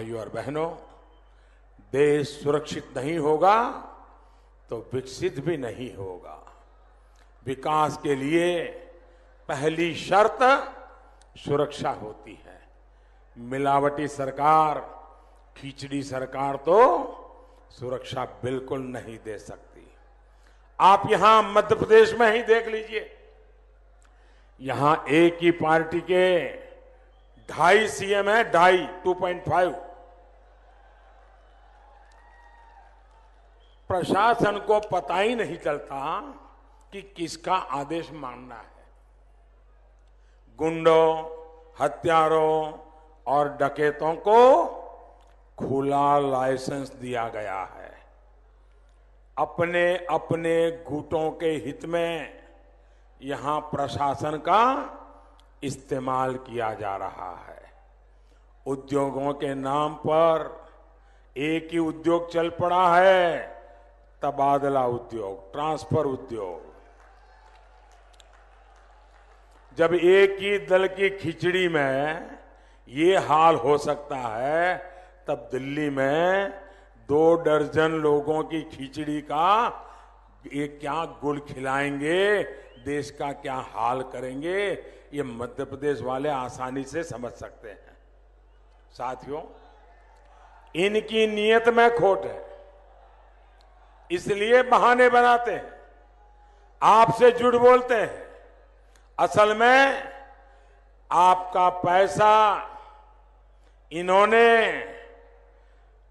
भाइयों और बहनों देश सुरक्षित नहीं होगा तो विकसित भी नहीं होगा विकास के लिए पहली शर्त सुरक्षा होती है मिलावटी सरकार खिचड़ी सरकार तो सुरक्षा बिल्कुल नहीं दे सकती आप यहां मध्य प्रदेश में ही देख लीजिए यहां एक ही पार्टी के ढाई सीएम है ढाई 2.5 प्रशासन को पता ही नहीं चलता कि किसका आदेश मानना है गुंडों हत्यारों और डकैतों को खुला लाइसेंस दिया गया है अपने अपने गुटों के हित में यहां प्रशासन का इस्तेमाल किया जा रहा है उद्योगों के नाम पर एक ही उद्योग चल पड़ा है तबादला उद्योग ट्रांसफर उद्योग जब एक ही दल की खिचड़ी में ये हाल हो सकता है तब दिल्ली में दो दर्जन लोगों की खिचड़ी का ये क्या गुल खिलाएंगे देश का क्या हाल करेंगे ये मध्य प्रदेश वाले आसानी से समझ सकते हैं साथियों इनकी नियत में खोट है इसलिए बहाने बनाते हैं आपसे झूठ बोलते हैं असल में आपका पैसा इन्होंने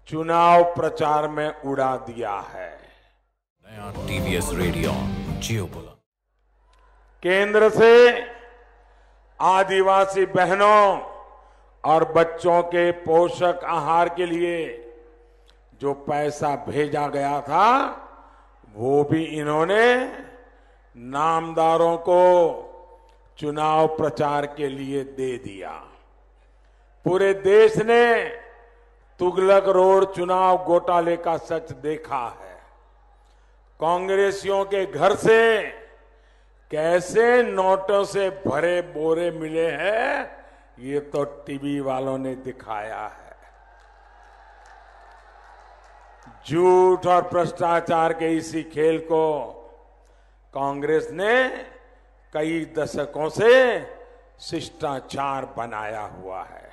चुनाव प्रचार में उड़ा दिया है नया टीवीएस रेडियो जियो बोला केंद्र से आदिवासी बहनों और बच्चों के पोषक आहार के लिए जो पैसा भेजा गया था वो भी इन्होंने नामदारों को चुनाव प्रचार के लिए दे दिया पूरे देश ने तुगलक रोड चुनाव घोटाले का सच देखा है कांग्रेसियों के घर से कैसे नोटों से भरे बोरे मिले हैं ये तो टीवी वालों ने दिखाया है झूठ और भ्रष्टाचार के इसी खेल को कांग्रेस ने कई दशकों से शिष्टाचार बनाया हुआ है